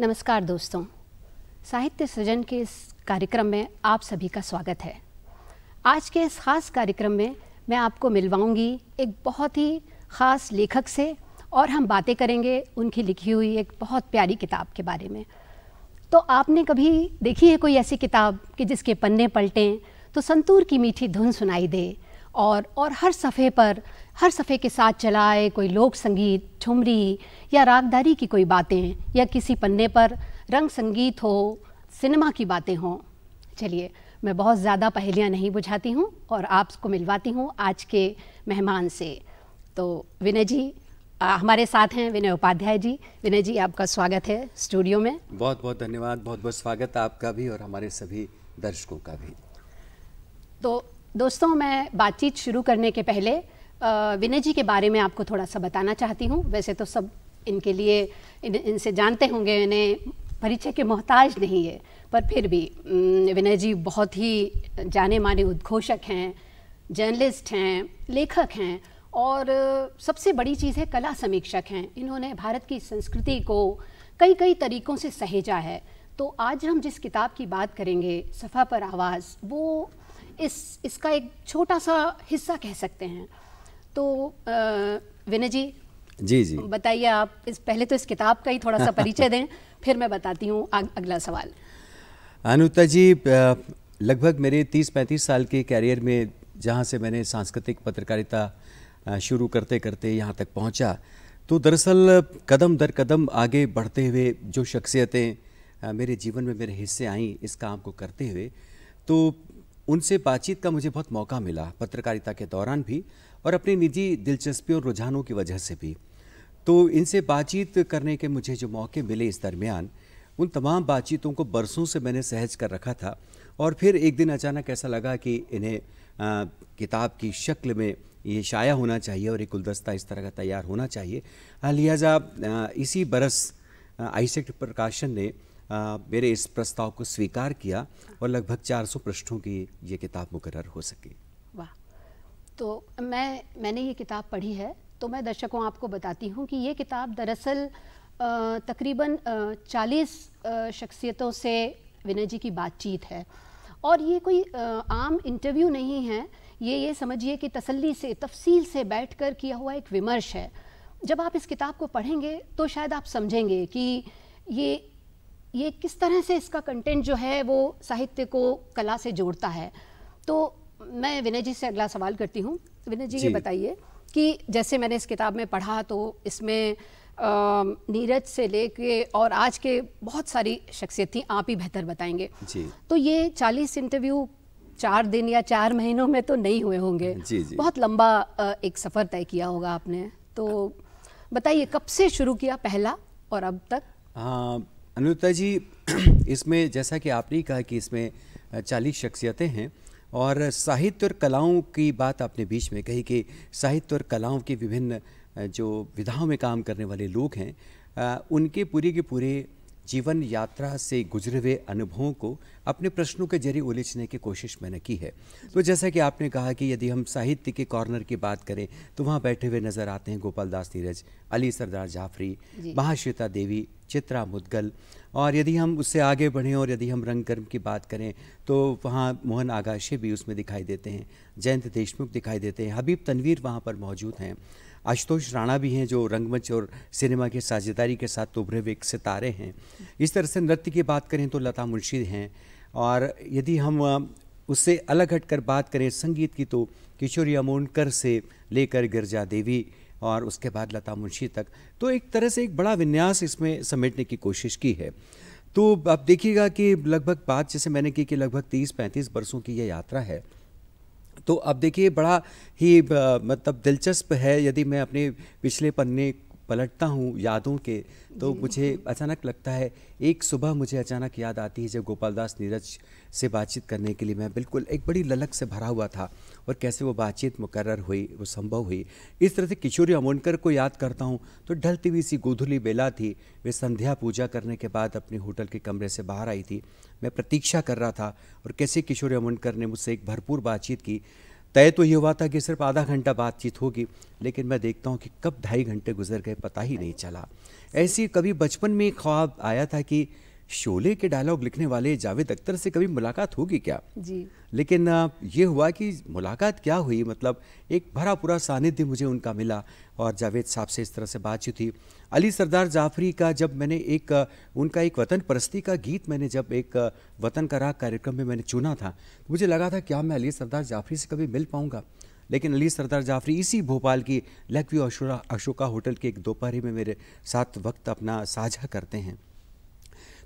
नमस्कार दोस्तों साहित्य सृजन के इस कार्यक्रम में आप सभी का स्वागत है आज के इस ख़ास कार्यक्रम में मैं आपको मिलवाऊंगी एक बहुत ही ख़ास लेखक से और हम बातें करेंगे उनकी लिखी हुई एक बहुत प्यारी किताब के बारे में तो आपने कभी देखी है कोई ऐसी किताब कि जिसके पन्ने पलटें तो संतूर की मीठी धुन सुनाई दे और और हर सफ़े पर हर सफ़े के साथ चलाए कोई लोक संगीत ठुमरी या रागदारी की कोई बातें या किसी पन्ने पर रंग संगीत हो सिनेमा की बातें हों चलिए मैं बहुत ज़्यादा पहेलियाँ नहीं बुझाती हूँ और आपको मिलवाती हूँ आज के मेहमान से तो विनय जी आ, हमारे साथ हैं विनय उपाध्याय जी विनय जी आपका स्वागत है स्टूडियो में बहुत बहुत धन्यवाद बहुत बहुत स्वागत आपका भी और हमारे सभी दर्शकों का भी तो दोस्तों मैं बातचीत शुरू करने के पहले विनय जी के बारे में आपको थोड़ा सा बताना चाहती हूँ वैसे तो सब इनके लिए इन, इनसे जानते होंगे इन्हें परिचय के मोहताज नहीं है पर फिर भी विनय जी बहुत ही जाने माने उद्घोषक हैं जर्नलिस्ट हैं लेखक हैं और सबसे बड़ी चीज़ है कला समीक्षक हैं इन्होंने भारत की संस्कृति को कई कई तरीक़ों से सहेजा है तो आज हम जिस किताब की बात करेंगे सफ़ा पर आवाज़ वो इस इसका एक छोटा सा हिस्सा कह सकते हैं तो विनय जी जी जी बताइए आप इस पहले तो इस किताब का ही थोड़ा सा परिचय दें फिर मैं बताती हूँ अगला सवाल अनुता जी लगभग मेरे 30-35 साल के कैरियर में जहाँ से मैंने सांस्कृतिक पत्रकारिता शुरू करते करते यहाँ तक पहुँचा तो दरअसल कदम दर कदम आगे बढ़ते हुए जो शख्सियतें मेरे जीवन में मेरे हिस्से आई इस काम को करते हुए तो उनसे बातचीत का मुझे बहुत मौका मिला पत्रकारिता के दौरान भी और अपने निजी दिलचस्पी और रुझानों की वजह से भी तो इनसे बातचीत करने के मुझे जो मौके मिले इस दरमियान उन तमाम बातचीतों को बरसों से मैंने सहज कर रखा था और फिर एक दिन अचानक ऐसा लगा कि इन्हें आ, किताब की शक्ल में ये शाया होना चाहिए और एक गुलदस्ता इस तरह का तैयार होना चाहिए लिहाजा इसी बरस आईसेक्ट प्रकाशन ने आ, मेरे इस प्रस्ताव को स्वीकार किया और लगभग 400 पृष्ठों की ये किताब मुकर हो सकी वाह तो मैं मैंने ये किताब पढ़ी है तो मैं दर्शकों आपको बताती हूँ कि ये किताब दरअसल तकरीबन 40 शख्सियतों से विनय जी की बातचीत है और ये कोई आम इंटरव्यू नहीं है ये ये समझिए कि तसल्ली से तफसील से बैठकर किया हुआ एक विमर्श है जब आप इस किताब को पढ़ेंगे तो शायद आप समझेंगे कि ये ये किस तरह से इसका कंटेंट जो है वो साहित्य को कला से जोड़ता है तो मैं विनय जी से अगला सवाल करती हूँ विनय जी, जी ये बताइए कि जैसे मैंने इस किताब में पढ़ा तो इसमें नीरज से लेके और आज के बहुत सारी शख्सियत थी आप ही बेहतर बताएंगे जी तो ये चालीस इंटरव्यू चार दिन या चार महीनों में तो नहीं हुए होंगे जी जी बहुत लंबा एक सफ़र तय किया होगा आपने तो बताइए कब से शुरू किया पहला और अब तक आ, हाँ, अनुता जी इसमें जैसा कि आपने कहा कि इसमें चालीस शख्सियतें हैं और साहित्य और कलाओं की बात आपने बीच में कही कि साहित्य और कलाओं की विभिन्न जो विधाओं में काम करने वाले लोग हैं उनके पूरे के पूरे जीवन यात्रा से गुजरे हुए अनुभवों को अपने प्रश्नों के जरिए उलझने की कोशिश मैंने की है तो जैसा कि आपने कहा कि यदि हम साहित्य के कॉर्नर की बात करें तो वहाँ बैठे हुए नज़र आते हैं गोपाल दास नीरज अली सरदार जाफरी महाश्वेता देवी चित्रा मुदगल और यदि हम उससे आगे बढ़ें और यदि हम रंगकर्म की बात करें तो वहाँ मोहन आगाशे भी उसमें दिखाई देते हैं जयंत देशमुख दिखाई देते हैं हबीब तनवीर वहाँ पर मौजूद हैं आशुतोष राणा भी हैं जो रंगमंच और सिनेमा के साझेदारी के साथ उभरे हुए एक सितारे हैं इस तरह से नृत्य की बात करें तो लता मुंशी हैं और यदि हम उससे अलग हटकर बात करें संगीत की तो किशोरी अमोनकर से लेकर गिरजा देवी और उसके बाद लता मुंशी तक तो एक तरह से एक बड़ा विन्यास इसमें समेटने की कोशिश की है तो आप देखिएगा कि लगभग बात जैसे मैंने की कि लगभग तीस पैंतीस वर्षों की यह यात्रा है तो अब देखिए बड़ा ही मतलब दिलचस्प है यदि मैं अपने पिछले पन्ने पलटता हूँ यादों के तो मुझे अचानक लगता है एक सुबह मुझे अचानक याद आती है जब गोपालदास नीरज से बातचीत करने के लिए मैं बिल्कुल एक बड़ी ललक से भरा हुआ था और कैसे वो बातचीत मुकर हुई वो संभव हुई इस तरह से किशोरी अमोनकर को याद करता हूँ तो ढलती हुई सी गोधुली बेला थी वे संध्या पूजा करने के बाद अपने होटल के कमरे से बाहर आई थी मैं प्रतीक्षा कर रहा था और कैसे किशोरी अमोनकर ने मुझसे एक भरपूर बातचीत की तय तो ये हुआ था कि सिर्फ आधा घंटा बातचीत होगी लेकिन मैं देखता हूँ कि कब ढाई घंटे गुजर गए पता ही नहीं चला ऐसी कभी बचपन में ख्वाब आया था कि शोले के डायलॉग लिखने वाले जावेद अख्तर से कभी मुलाकात होगी क्या जी लेकिन ये हुआ कि मुलाकात क्या हुई मतलब एक भरा पूरा सानिध्य मुझे उनका मिला और जावेद साहब से इस तरह से बातचीत हुई अली सरदार जाफरी का जब मैंने एक उनका एक वतन परस्ती का गीत मैंने जब एक वतन का राग कार्यक्रम में मैंने चुना था तो मुझे लगा था क्या मैं अली सरदार जाफरी से कभी मिल पाऊँगा लेकिन अली सरदार जाफरी इसी भोपाल की लकवी अशोका होटल के एक दोपहरी में मेरे साथ वक्त अपना साझा करते हैं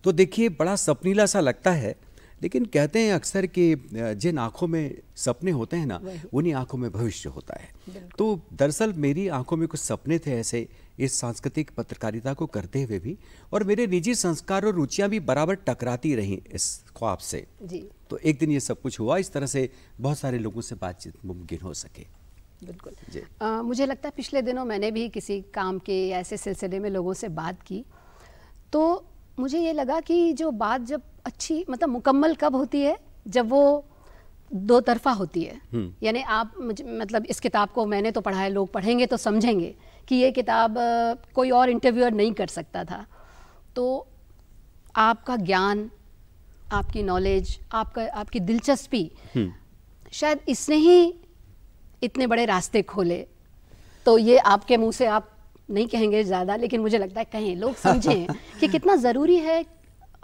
तो देखिए बड़ा सपनीला सा लगता है लेकिन कहते हैं अक्सर कि जिन आँखों में सपने होते हैं ना उन्हीं आँखों में भविष्य होता है तो दरअसल मेरी आँखों में कुछ सपने थे ऐसे इस सांस्कृतिक पत्रकारिता को करते हुए भी और मेरे निजी संस्कार और रुचियाँ भी बराबर टकराती रहीं इस ख्वाब से जी। तो एक दिन ये सब कुछ हुआ इस तरह से बहुत सारे लोगों से बातचीत मुमकिन हो सके बिल्कुल आ, मुझे लगता है पिछले दिनों मैंने भी किसी काम के ऐसे सिलसिले में लोगों से बात की तो मुझे ये लगा कि जो बात जब अच्छी मतलब मुकम्मल कब होती है जब वो दो तरफा होती है हम्म। यानी आप मतलब इस किताब को मैंने तो पढ़ा है लोग पढ़ेंगे तो समझेंगे कि ये किताब कोई और इंटरव्यूअर नहीं कर सकता था तो आपका ज्ञान आपकी नॉलेज आपका आपकी दिलचस्पी हम्म। शायद इसने ही इतने बड़े रास्ते खोले तो ये आपके मुंह से आप नहीं कहेंगे ज़्यादा लेकिन मुझे लगता है कहें लोग समझें कि कितना ज़रूरी है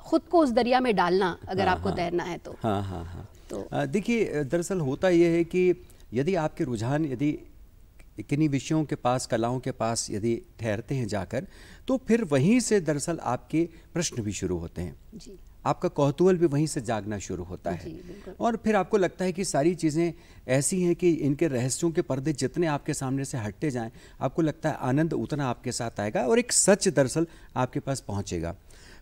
खुद को उस दरिया में डालना अगर हाँ, आपको हाँ, तैरना है तो हाँ हाँ हाँ तो देखिए दरअसल होता यह है कि यदि आपके रुझान यदि किन्हीं विषयों के पास कलाओं के पास यदि ठहरते हैं जाकर तो फिर वहीं से दरअसल आपके प्रश्न भी शुरू होते हैं जी आपका कौतूहल भी वहीं से जागना शुरू होता है और फिर आपको लगता है कि सारी चीज़ें ऐसी हैं कि इनके रहस्यों के पर्दे जितने आपके सामने से हटते जाएं आपको लगता है आनंद उतना आपके साथ आएगा और एक सच दरअसल आपके पास पहुंचेगा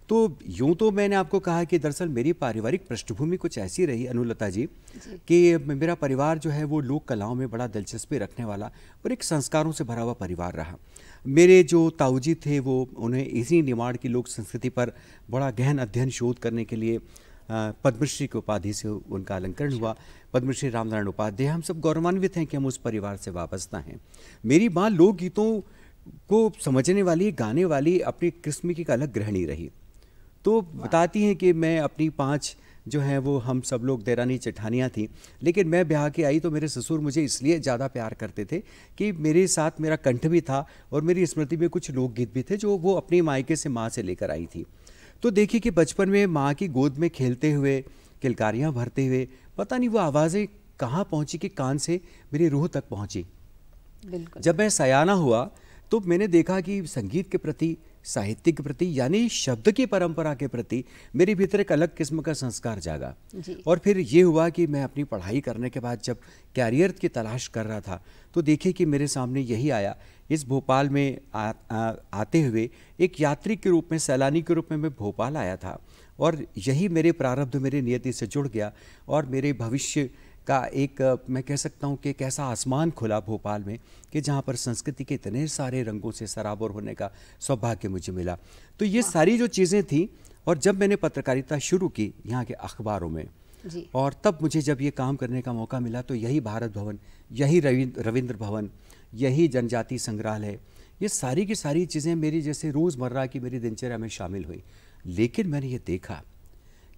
तो यूं तो मैंने आपको कहा कि दरअसल मेरी पारिवारिक पृष्ठभूमि कुछ ऐसी रही अनुलता जी, जी कि मेरा परिवार जो है वो लोक कलाओं में बड़ा दिलचस्पी रखने वाला और एक संस्कारों से भरा हुआ परिवार रहा मेरे जो ताऊजी थे वो उन्हें इसी निमाड़ की लोक संस्कृति पर बड़ा गहन अध्ययन शोध करने के लिए पद्मश्री की उपाधि से उनका अलंकरण हुआ पद्मश्री रामनारायण उपाध्याय हम सब गौरवान्वित हैं कि हम उस परिवार से वापसता हैं मेरी माँ लोकगीतों को समझने वाली गाने वाली अपनी किस्म की एक अलग गृहणी रही तो बताती हैं कि मैं अपनी पाँच जो हैं वो हम सब लोग देरानी चठानियाँ थीं लेकिन मैं ब्याह के आई तो मेरे ससुर मुझे इसलिए ज़्यादा प्यार करते थे कि मेरे साथ मेरा कंठ भी था और मेरी स्मृति में कुछ लोकगीत भी थे जो वो अपनी मायके से माँ से लेकर आई थी तो देखिए कि बचपन में माँ की गोद में खेलते हुए किलकारियाँ भरते हुए पता नहीं वो आवाज़ें कहाँ पहुँची कि कान से मेरी रूह तक पहुँची जब मैं सयाना हुआ तो मैंने देखा कि संगीत के प्रति साहित्य के प्रति यानी शब्द की परंपरा के प्रति मेरे भीतर एक अलग किस्म का संस्कार जागा और फिर ये हुआ कि मैं अपनी पढ़ाई करने के बाद जब कैरियर की तलाश कर रहा था तो देखे कि मेरे सामने यही आया इस भोपाल में आ, आ, आते हुए एक यात्री के रूप में सैलानी के रूप में मैं भोपाल आया था और यही मेरे प्रारब्ध मेरे नियति से जुड़ गया और मेरे भविष्य का एक मैं कह सकता हूँ कि एक ऐसा आसमान खुला भोपाल में कि जहाँ पर संस्कृति के इतने सारे रंगों से सराबोर होने का सौभाग्य मुझे मिला तो ये सारी जो चीज़ें थी और जब मैंने पत्रकारिता शुरू की यहाँ के अखबारों में और तब मुझे जब ये काम करने का मौका मिला तो यही भारत भवन यही रविंद्र भवन यही जनजाति संग्रहालय ये सारी की सारी चीज़ें मेरी जैसे रोज़मर्रा की मेरी दिनचर्या में शामिल हुई लेकिन मैंने ये देखा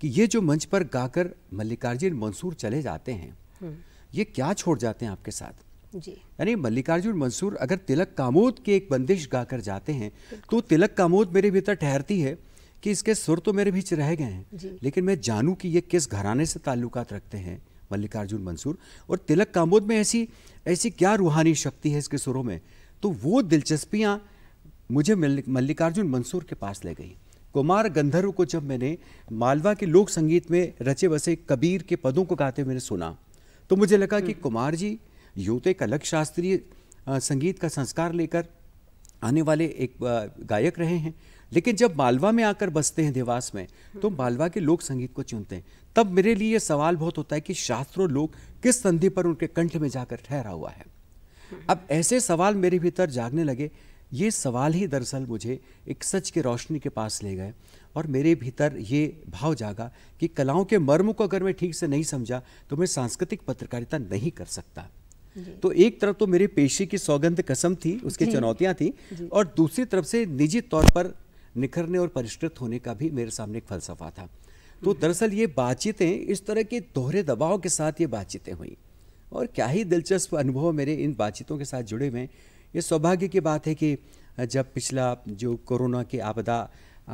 कि ये जो मंच पर गाकर मल्लिकार्जुन मंसूर चले जाते हैं हम्म। ये क्या छोड़ जाते हैं आपके साथ यानी मल्लिकार्जुन मंसूर अगर तिलक कामोद की एक बंदिश गाकर जाते हैं तो तिलक कामोद मेरे भीतर ठहरती है कि इसके सुर तो मेरे बीच रह गए हैं लेकिन मैं जानू कि ये किस घराने से ताल्लुकात रखते हैं मल्लिकार्जुन मंसूर और तिलक कामोद में ऐसी ऐसी क्या रूहानी शक्ति है इसके सुरों में तो वो दिलचस्पियाँ मुझे मल्लिकार्जुन मंसूर के पास ले गई कुमार गंधर्व को जब मैंने मालवा के लोक संगीत में रचे बसे कबीर के पदों को गाते मैंने सुना तो मुझे लगा कि हम्म। कुमार जी यूँ तो एक अलग शास्त्रीय संगीत का संस्कार लेकर आने वाले एक गायक रहे हैं लेकिन जब मालवा में आकर बसते हैं देवास में तो हम्म। मालवा के लोक संगीत को चुनते हैं तब मेरे लिए ये सवाल बहुत होता है कि शास्त्रों लोक किस संधि पर उनके कंठ में जाकर ठहरा हुआ है अब हम्म। ऐसे सवाल मेरे भीतर जागने लगे ये सवाल ही दरअसल मुझे एक सच की रोशनी के पास ले गए और मेरे भीतर ये भाव जागा कि कलाओं के मर्म को अगर मैं ठीक से नहीं समझा तो मैं सांस्कृतिक पत्रकारिता नहीं कर सकता तो एक तरफ तो मेरे पेशे की सौगंध कसम थी उसकी चुनौतियाँ थी और दूसरी तरफ से निजी तौर पर निखरने और परिष्कृत होने का भी मेरे सामने एक फलसफा था तो दरअसल ये बातचीतें इस तरह के दोहरे दबाव के साथ ये बातचीतें हुई और क्या ही दिलचस्प अनुभव मेरे इन बातचीतों के साथ जुड़े हुए ये सौभाग्य की बात है कि जब पिछला जो कोरोना की आपदा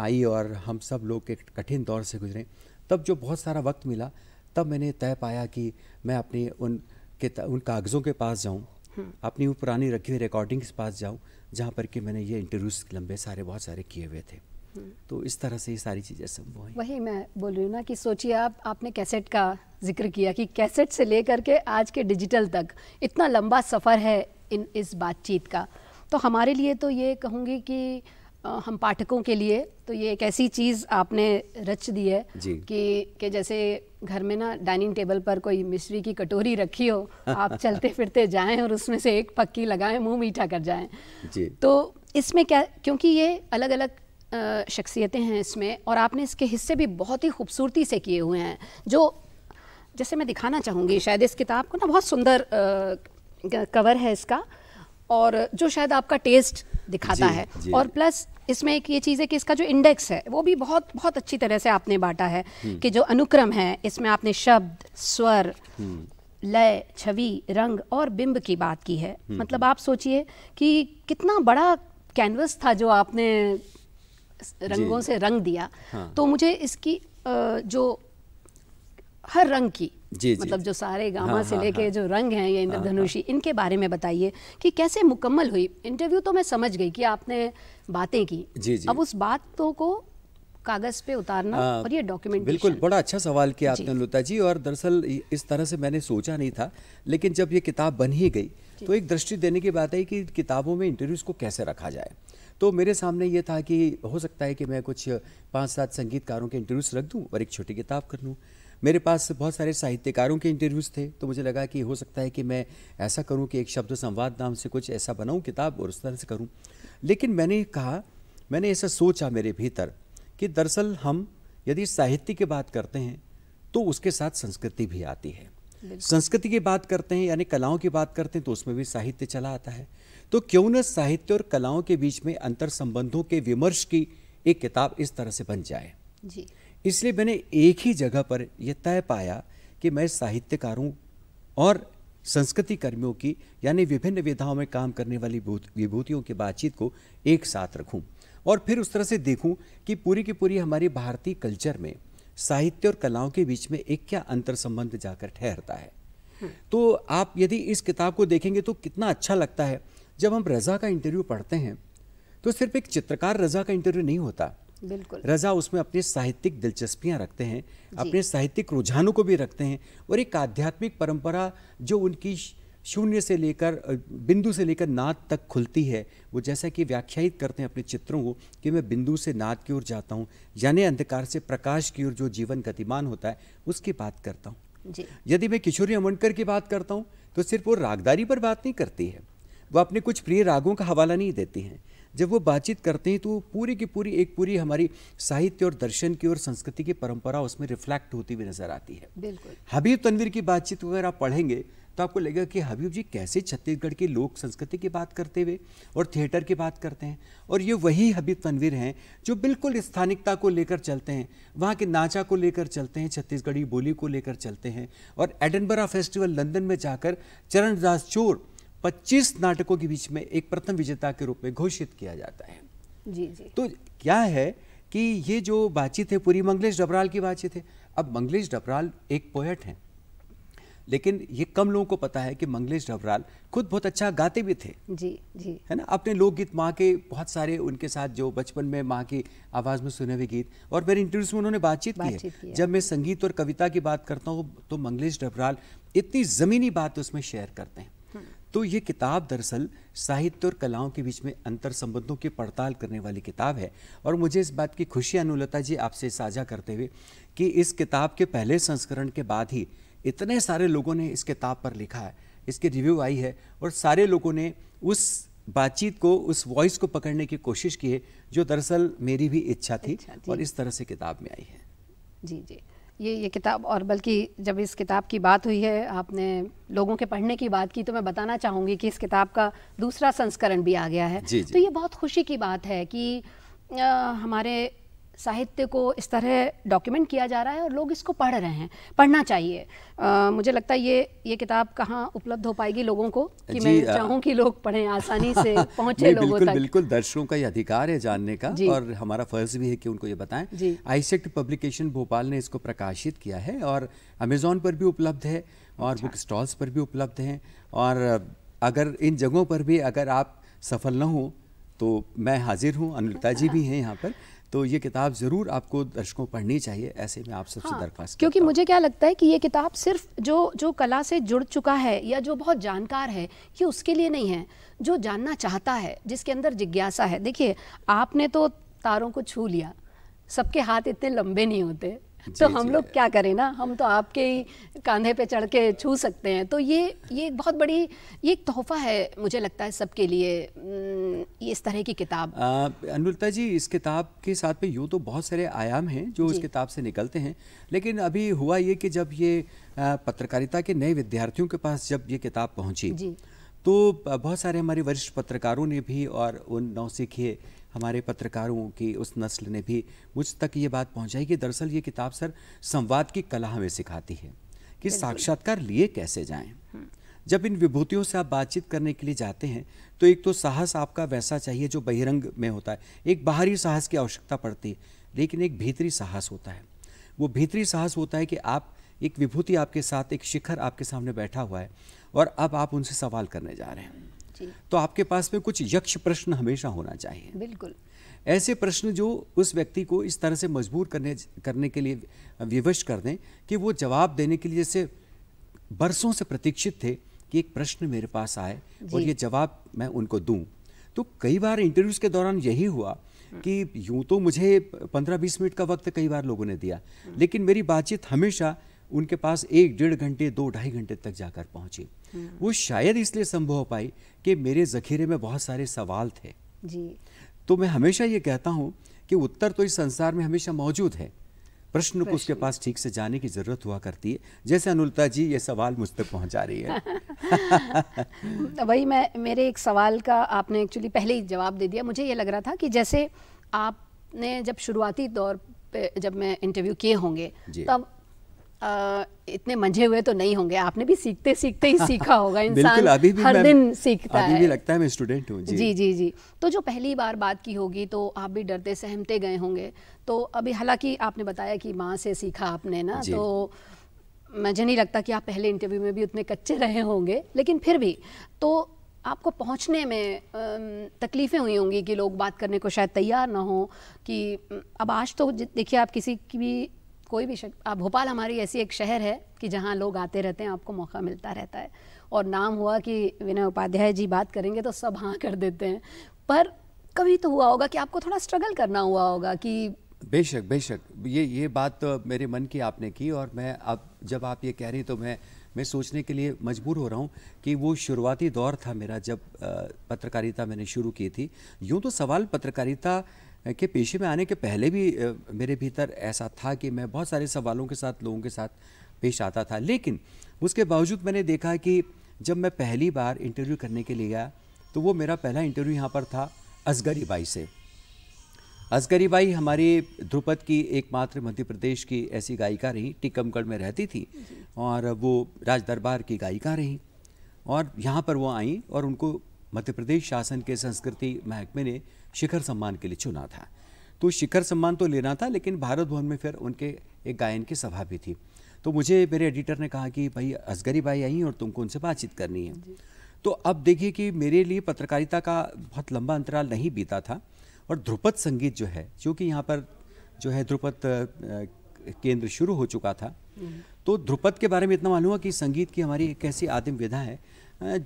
आई और हम सब लोग एक कठिन दौर से गुजरे तब जो बहुत सारा वक्त मिला तब मैंने तय पाया कि मैं अपने उन उन कागज़ों के पास जाऊँ हम्म। अपनी वो पुरानी रखी हुई रिकॉर्डिंग्स पास जाऊँ जहाँ पर कि मैंने ये इंटरव्यूज़ लंबे सारे बहुत सारे किए हुए थे तो इस तरह से ये सारी चीज़ें संभव है वही मैं बोल रही हूँ ना कि सोचिए आप आपने कैसेट का जिक्र किया कि कैसेट से लेकर के आज के डिजिटल तक इतना लंबा सफ़र है इन इस बातचीत का तो हमारे लिए तो ये कहूँगी कि हम पाठकों के लिए तो ये एक ऐसी चीज़ आपने रच दी है कि के जैसे घर में ना डाइनिंग टेबल पर कोई मिश्री की कटोरी रखी हो आप चलते फिरते जाएं और उसमें से एक पक्की लगाएं मुंह मीठा कर जाएं तो इसमें क्या क्योंकि ये अलग अलग शख्सियतें हैं इसमें और आपने इसके हिस्से भी बहुत ही खूबसूरती से किए हुए हैं जो जैसे मैं दिखाना चाहूँगी शायद इस किताब को ना बहुत सुंदर कवर है इसका और जो शायद आपका टेस्ट दिखाता जी, है जी, और प्लस इसमें एक ये चीज़ है कि इसका जो इंडेक्स है वो भी बहुत बहुत अच्छी तरह से आपने बांटा है हम्म। कि जो अनुक्रम है इसमें आपने शब्द स्वर हम्म। लय छवि रंग और बिंब की बात की है हम्म। मतलब आप सोचिए कि कितना बड़ा कैनवस था जो आपने रंगों से रंग दिया हाँ। तो मुझे इसकी जो हर रंग की जी, मतलब जी, जो सारे गामा हाँ, से हाँ, लेके हाँ, जो रंग हैं ये हाँ, इंद्रधनुषी हाँ, इनके बारे में बताइए कि कैसे मुकम्मल हुई इंटरव्यू तो मैं समझ गई कि आपने बातें की जी, जी, अब उस बातों को कागज पे उतारना आ, हाँ, और ये डॉक्यूमेंट बिल्कुल बड़ा अच्छा सवाल किया आपने लुता जी और दरअसल इस तरह से मैंने सोचा नहीं था लेकिन जब ये किताब बन ही गई तो एक दृष्टि देने की बात है कि किताबों में इंटरव्यूज को कैसे रखा जाए तो मेरे सामने ये था कि हो सकता है कि मैं कुछ पाँच सात संगीतकारों के इंटरव्यूज़ रख दूँ और एक छोटी किताब कर लूँ मेरे पास बहुत सारे साहित्यकारों के इंटरव्यूज़ थे तो मुझे लगा कि हो सकता है कि मैं ऐसा करूं कि एक शब्द संवाद नाम से कुछ ऐसा बनाऊं किताब और उस तरह से करूं लेकिन मैंने कहा मैंने ऐसा सोचा मेरे भीतर कि दरअसल हम यदि साहित्य की बात करते हैं तो उसके साथ संस्कृति भी आती है संस्कृति की बात करते हैं यानी कलाओं की बात करते हैं तो उसमें भी साहित्य चला आता है तो क्यों न साहित्य और कलाओं के बीच में अंतर संबंधों के विमर्श की एक किताब इस तरह से बन जाए जी इसलिए मैंने एक ही जगह पर यह तय पाया कि मैं साहित्यकारों और संस्कृति कर्मियों की यानी विभिन्न विधाओं में काम करने वाली विभूतियों की बातचीत को एक साथ रखूं और फिर उस तरह से देखूं कि पूरी की पूरी हमारी भारतीय कल्चर में साहित्य और कलाओं के बीच में एक क्या अंतर संबंध जाकर ठहरता है हम्म। तो आप यदि इस किताब को देखेंगे तो कितना अच्छा लगता है जब हम रज़ा का इंटरव्यू पढ़ते हैं तो सिर्फ एक चित्रकार रज़ा का इंटरव्यू नहीं होता बिल्कुल रज़ा उसमें अपने साहित्यिक दिलचस्पियाँ रखते हैं अपने साहित्यिक रुझानों को भी रखते हैं और एक आध्यात्मिक परंपरा जो उनकी शून्य से लेकर बिंदु से लेकर नाद तक खुलती है वो जैसा कि व्याख्यायित करते हैं अपने चित्रों को कि मैं बिंदु से नाद की ओर जाता हूँ यानी अंधकार से प्रकाश की ओर जो जीवन गतिमान होता है उसकी बात करता हूँ यदि मैं किशोरी अमंडकर की बात करता हूँ तो सिर्फ वो रागदारी पर बात नहीं करती है वह अपने कुछ प्रिय रागों का हवाला नहीं देती हैं जब वो बातचीत करते हैं तो पूरी की पूरी एक पूरी हमारी साहित्य और दर्शन की और संस्कृति की परंपरा उसमें रिफ्लेक्ट होती हुई नजर आती है बिल्कुल हबीब तनवीर की बातचीत अगर आप पढ़ेंगे तो आपको लगेगा कि हबीब जी कैसे छत्तीसगढ़ की लोक संस्कृति की बात करते हुए और थिएटर की बात करते हैं और ये वही हबीब तनवीर हैं जो बिल्कुल स्थानिकता को लेकर चलते हैं वहाँ के नाचा को लेकर चलते हैं छत्तीसगढ़ी बोली को लेकर चलते हैं और एडनबरा फेस्टिवल लंदन में जाकर चरणदास चोर 25 नाटकों के बीच में एक प्रथम विजेता के रूप में घोषित किया जाता है जी जी तो क्या है कि ये जो बातचीत है पूरी मंगलेश डबराल की बातचीत है अब मंगलेश डबराल एक पोएट हैं लेकिन ये कम लोगों को पता है कि मंगलेश डबराल खुद बहुत अच्छा गाते भी थे जी जी है ना अपने लोकगीत माँ के बहुत सारे उनके साथ जो बचपन में माँ की आवाज़ में सुने हुए गीत और मेरे इंटरव्यूज में उन्होंने बातचीत की है जब मैं संगीत और कविता की बात करता हूँ तो मंगलेश डबराल इतनी ज़मीनी बात उसमें शेयर करते हैं तो ये किताब दरअसल साहित्य और कलाओं के बीच में अंतर संबंधों की पड़ताल करने वाली किताब है और मुझे इस बात की खुशी अनुलता जी आपसे साझा करते हुए कि इस किताब के पहले संस्करण के बाद ही इतने सारे लोगों ने इस किताब पर लिखा है इसकी रिव्यू आई है और सारे लोगों ने उस बातचीत को उस वॉइस को पकड़ने की कोशिश की है जो दरअसल मेरी भी इच्छा थी, इच्छा थी। और इस तरह से किताब में आई है जी जी ये ये किताब और बल्कि जब इस किताब की बात हुई है आपने लोगों के पढ़ने की बात की तो मैं बताना चाहूँगी कि इस किताब का दूसरा संस्करण भी आ गया है जी, जी. तो ये बहुत खुशी की बात है कि आ, हमारे साहित्य को इस तरह डॉक्यूमेंट किया जा रहा है और लोग इसको पढ़ रहे हैं पढ़ना चाहिए आ, मुझे लगता है ये ये किताब कहाँ उपलब्ध हो पाएगी लोगों को कि मैं चाहूँ कि लोग पढ़ें आसानी से पहुँचे लोगों बिल्कुल, तक बिल्कुल दर्शकों का ये अधिकार है जानने का और हमारा फर्ज भी है कि उनको ये बताएं आईसेक्ट पब्लिकेशन भोपाल ने इसको प्रकाशित किया है और अमेजोन पर भी उपलब्ध है और अच्छा। बुक स्टॉल्स पर भी उपलब्ध है और अगर इन जगहों पर भी अगर आप सफल न हो तो मैं हाजिर हूँ अनुलता जी भी हैं यहाँ पर तो ये किताब ज़रूर आपको दर्शकों पढ़नी चाहिए ऐसे में आप सबसे हाँ, दरख्वास्त क्योंकि मुझे क्या लगता है कि ये किताब सिर्फ जो जो कला से जुड़ चुका है या जो बहुत जानकार है ये उसके लिए नहीं है जो जानना चाहता है जिसके अंदर जिज्ञासा है देखिए आपने तो तारों को छू लिया सबके हाथ इतने लंबे नहीं होते तो हम लोग क्या करें ना हम तो आपके ही कंधे पे चढ़ के छू सकते हैं तो ये ये एक बहुत बड़ी ये एक तोहफा है मुझे लगता है सबके लिए इस तरह की किताब अनुलता जी इस किताब के साथ में यूँ तो बहुत सारे आयाम हैं जो इस किताब से निकलते हैं लेकिन अभी हुआ ये कि जब ये पत्रकारिता के नए विद्यार्थियों के पास जब ये किताब पहुँची तो बहुत सारे हमारे वरिष्ठ पत्रकारों ने भी और उन नौसिखिए हमारे पत्रकारों की उस नस्ल ने भी मुझ तक ये बात पहुंचाई कि दरअसल ये किताब सर संवाद की कला हमें सिखाती है कि साक्षात्कार लिए कैसे जाएं हम्म। जब इन विभूतियों से आप बातचीत करने के लिए जाते हैं तो एक तो साहस आपका वैसा चाहिए जो बहिरंग में होता है एक बाहरी साहस की आवश्यकता पड़ती है लेकिन एक भीतरी साहस होता है वो भीतरी साहस होता है कि आप एक विभूति आपके साथ एक शिखर आपके सामने बैठा हुआ है और अब आप उनसे सवाल करने जा रहे हैं तो आपके पास में कुछ यक्ष प्रश्न हमेशा होना चाहिए बिल्कुल ऐसे प्रश्न जो उस व्यक्ति को इस तरह से मजबूर करने करने के लिए विवश कर दें कि वो जवाब देने के लिए जैसे बरसों से प्रतीक्षित थे कि एक प्रश्न मेरे पास आए और ये जवाब मैं उनको दूं तो कई बार इंटरव्यूज़ के दौरान यही हुआ कि यूं तो मुझे पंद्रह बीस मिनट का वक्त कई बार लोगों ने दिया लेकिन मेरी बातचीत हमेशा उनके पास एक डेढ़ घंटे दो ढाई घंटे तक जाकर पहुंची हाँ। वो शायद इसलिए संभव हो पाई कि मेरे जखीरे में बहुत सारे सवाल थे जी तो मैं हमेशा ये कहता हूँ कि उत्तर तो इस संसार में हमेशा मौजूद है प्रश्न को उसके पास ठीक से जाने की जरूरत हुआ करती है जैसे अनुलता जी ये सवाल मुझ तक पहुंचा रही है वही मैं मेरे एक सवाल का आपने एक्चुअली पहले ही जवाब दे दिया मुझे ये लग रहा था कि जैसे आपने जब शुरुआती दौर पे जब मैं इंटरव्यू किए होंगे तब आ, इतने मंझे हुए तो नहीं होंगे आपने भी सीखते सीखते ही सीखा होगा इंसान अभी भी हर दिन सीखता अभी है भी लगता है मैं स्टूडेंट हूँ जी।, जी जी जी तो जो पहली बार बात की होगी तो आप भी डरते सहमते गए होंगे तो अभी हालांकि आपने बताया कि माँ से सीखा आपने ना तो मुझे नहीं लगता कि आप पहले इंटरव्यू में भी उतने कच्चे रहे होंगे लेकिन फिर भी तो आपको पहुंचने में तकलीफ़ें हुई होंगी कि लोग बात करने को शायद तैयार ना हो कि अब आज तो देखिए आप किसी की भी कोई भी शक भोपाल हमारी ऐसी एक शहर है कि जहाँ लोग आते रहते हैं आपको मौका मिलता रहता है और नाम हुआ कि विनय उपाध्याय जी बात करेंगे तो सब हाँ कर देते हैं पर कभी तो हुआ होगा कि आपको थोड़ा स्ट्रगल करना हुआ होगा कि बेशक बेशक ये ये बात तो मेरे मन की आपने की और मैं अब जब आप ये कह रही तो मैं मैं सोचने के लिए मजबूर हो रहा हूँ कि वो शुरुआती दौर था मेरा जब पत्रकारिता मैंने शुरू की थी यूँ तो सवाल पत्रकारिता के पेशे में आने के पहले भी मेरे भीतर ऐसा था कि मैं बहुत सारे सवालों के साथ लोगों के साथ पेश आता था लेकिन उसके बावजूद मैंने देखा कि जब मैं पहली बार इंटरव्यू करने के लिए गया तो वो मेरा पहला इंटरव्यू यहाँ पर था असगरी बाई से असगरी बाई हमारी ध्रुपद की एकमात्र मध्य प्रदेश की ऐसी गायिका रही टीकमगढ़ में रहती थी और वो राज दरबार की गायिका रही और यहाँ पर वो आई और उनको मध्य प्रदेश शासन के संस्कृति महकमे ने शिखर सम्मान के लिए चुना था तो शिखर सम्मान तो लेना था लेकिन भारत भवन में फिर उनके एक गायन की सभा भी थी तो मुझे मेरे एडिटर ने कहा कि भाई असगरी बाई आई और तुमको उनसे बातचीत करनी है तो अब देखिए कि मेरे लिए पत्रकारिता का बहुत लंबा अंतराल नहीं बीता था और ध्रुपद संगीत जो है क्योंकि यहाँ पर जो है ध्रुपद केंद्र शुरू हो चुका था तो ध्रुपद के बारे में इतना मालूम है कि संगीत की हमारी एक ऐसी आदिम विधा है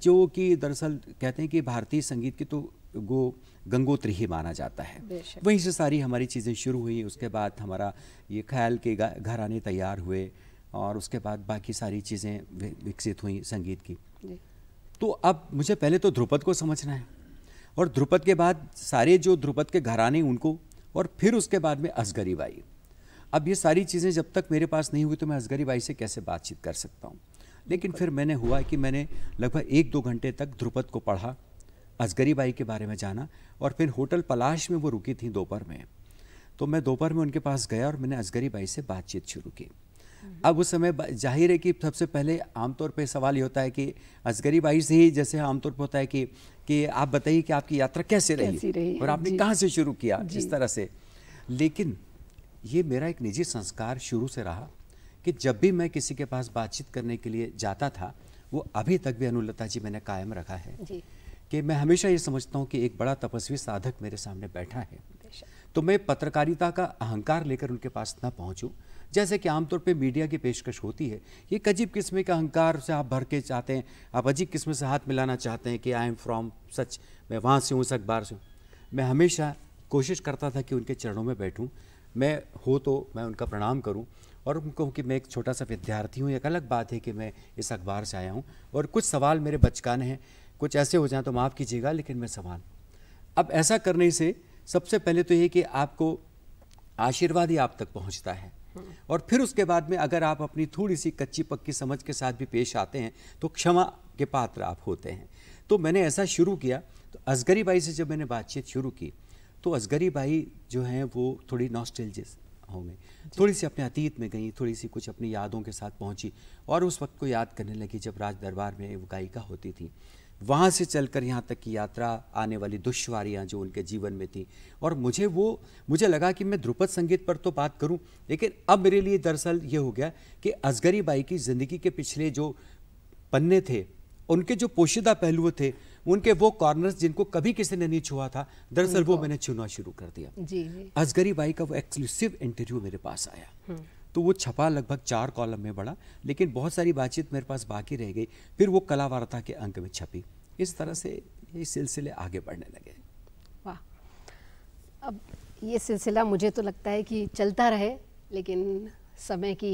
जो कि दरअसल कहते हैं कि भारतीय संगीत की तो गो गंगोत्री ही माना जाता है वहीं से सारी हमारी चीज़ें शुरू हुई उसके बाद हमारा ये ख्याल के आने तैयार हुए और उसके बाद बाकी सारी चीज़ें विकसित हुई संगीत की तो अब मुझे पहले तो ध्रुपद को समझना है और ध्रुपद के बाद सारे जो ध्रुपद के घराने उनको और फिर उसके बाद में असगरी बाई अब ये सारी चीज़ें जब तक मेरे पास नहीं हुई तो मैं असगरी बाई से कैसे बातचीत कर सकता हूँ लेकिन फिर मैंने हुआ कि मैंने लगभग एक दो घंटे तक ध्रुपद को पढ़ा असगरी बाई के बारे में जाना और फिर होटल पलाश में वो रुकी थी दोपहर में तो मैं दोपहर में उनके पास गया और मैंने असगरी बाई से बातचीत शुरू की अब उस समय जाहिर है कि सबसे पहले आमतौर पर सवाल ये होता है कि असगरी भाई से ही जैसे आमतौर पर होता है कि कि आप बताइए कि आपकी यात्रा कैसे रही, कैसी रही और आपने कहाँ से शुरू किया जिस तरह से लेकिन ये मेरा एक निजी संस्कार शुरू से रहा कि जब भी मैं किसी के पास बातचीत करने के लिए जाता था वो अभी तक भी अनुलता जी मैंने कायम रखा है कि मैं हमेशा ये समझता हूँ कि एक बड़ा तपस्वी साधक मेरे सामने बैठा है तो मैं पत्रकारिता का अहंकार लेकर उनके पास ना पहुँचूँ जैसे कि आमतौर पर मीडिया की पेशकश होती है ये एक अजीब किस्म का अहंकार से आप भर के चाहते हैं आप अजीब किस्म से हाथ मिलाना चाहते हैं कि आई एम फ्रॉम सच मैं वहाँ से हूँ इस अखबार से हूँ मैं हमेशा कोशिश करता था कि उनके चरणों में बैठूँ मैं हो तो मैं उनका प्रणाम करूँ और उनको कि मैं एक छोटा सा विद्यार्थी हूँ एक अलग बात है कि मैं इस अखबार से आया हूँ और कुछ सवाल मेरे बचकाने हैं कुछ ऐसे हो जाए तो माफ़ कीजिएगा लेकिन मैं सवाल अब ऐसा करने से सबसे पहले तो ये कि आपको आशीर्वाद ही आप तक पहुँचता है और फिर उसके बाद में अगर आप अपनी थोड़ी सी कच्ची पक्की समझ के साथ भी पेश आते हैं तो क्षमा के पात्र आप होते हैं तो मैंने ऐसा शुरू किया तो असगरी बाई से जब मैंने बातचीत शुरू की तो असगरी बाई जो हैं वो थोड़ी नॉस्टेलजिस होंगे थोड़ी सी अपने अतीत में गई थोड़ी सी कुछ अपनी यादों के साथ पहुंची और उस वक्त को याद करने लगी जब राज दरबार में वो गायिका होती थी वहाँ से चलकर यहाँ तक की यात्रा आने वाली दुश्वारियाँ जो उनके जीवन में थी और मुझे वो मुझे लगा कि मैं ध्रुपद संगीत पर तो बात करूँ लेकिन अब मेरे लिए दरअसल ये हो गया कि असगरी बाई की ज़िंदगी के पिछले जो पन्ने थे उनके जो पोशीदा पहलुओं थे उनके वो कॉर्नर्स जिनको कभी किसी ने नहीं छुआ था दरअसल वो मैंने छूना शुरू कर दिया असगरी बाई का वो एक्सक्लूसिव इंटरव्यू मेरे पास आया हम्म। तो वो छपा लगभग चार कॉलम में बढ़ा लेकिन बहुत सारी बातचीत मेरे पास बाकी रह गई फिर वो कला वार्ता के अंक में छपी इस तरह से ये सिलसिले आगे बढ़ने लगे वाह अब ये सिलसिला मुझे तो लगता है कि चलता रहे लेकिन समय की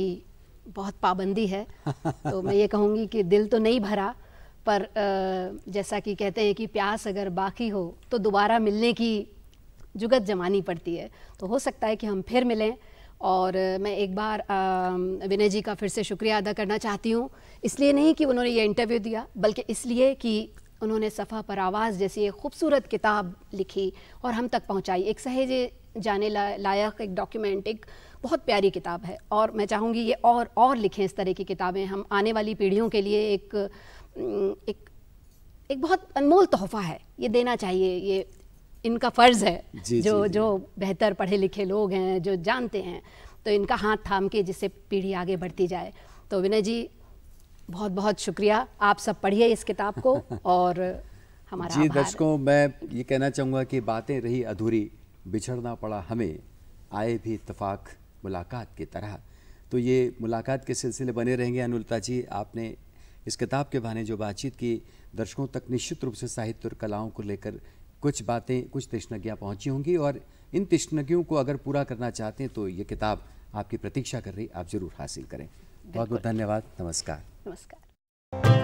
बहुत पाबंदी है तो मैं ये कहूँगी कि दिल तो नहीं भरा पर जैसा कि कहते हैं कि प्यास अगर बाकी हो तो दोबारा मिलने की जुगत जमानी पड़ती है तो हो सकता है कि हम फिर मिलें और मैं एक बार विनय जी का फिर से शुक्रिया अदा करना चाहती हूँ इसलिए नहीं कि उन्होंने ये इंटरव्यू दिया बल्कि इसलिए कि उन्होंने सफ़ा पर आवाज़ जैसी एक खूबसूरत किताब लिखी और हम तक पहुँचाई एक सहेजे जाने लायक एक डॉक्यूमेंट एक बहुत प्यारी किताब है और मैं चाहूँगी ये और और लिखें इस तरह की किताबें हम आने वाली पीढ़ियों के लिए एक एक एक बहुत अनमोल तोहफ़ा है ये देना चाहिए ये इनका फ़र्ज़ है जी, जो जी, जो बेहतर पढ़े लिखे लोग हैं जो जानते हैं तो इनका हाथ थाम के जिससे पीढ़ी आगे बढ़ती जाए तो विनय जी बहुत बहुत शुक्रिया आप सब पढ़िए इस किताब को और हमारा जी दर्शकों मैं ये कहना चाहूँगा कि बातें रही अधूरी बिछड़ना पड़ा हमें आए भी इतफाक मुलाकात की तरह तो ये मुलाकात के सिलसिले बने रहेंगे अनुलता जी आपने इस किताब के बहाने जो बातचीत की दर्शकों तक निश्चित रूप से साहित्य और कलाओं को लेकर कुछ बातें कुछ तृष्णज्ञा पहुंची होंगी और इन तृष्णज्ञों को अगर पूरा करना चाहते हैं तो ये किताब आपकी प्रतीक्षा कर रही आप ज़रूर हासिल करें बहुत बहुत धन्यवाद नमस्कार नमस्कार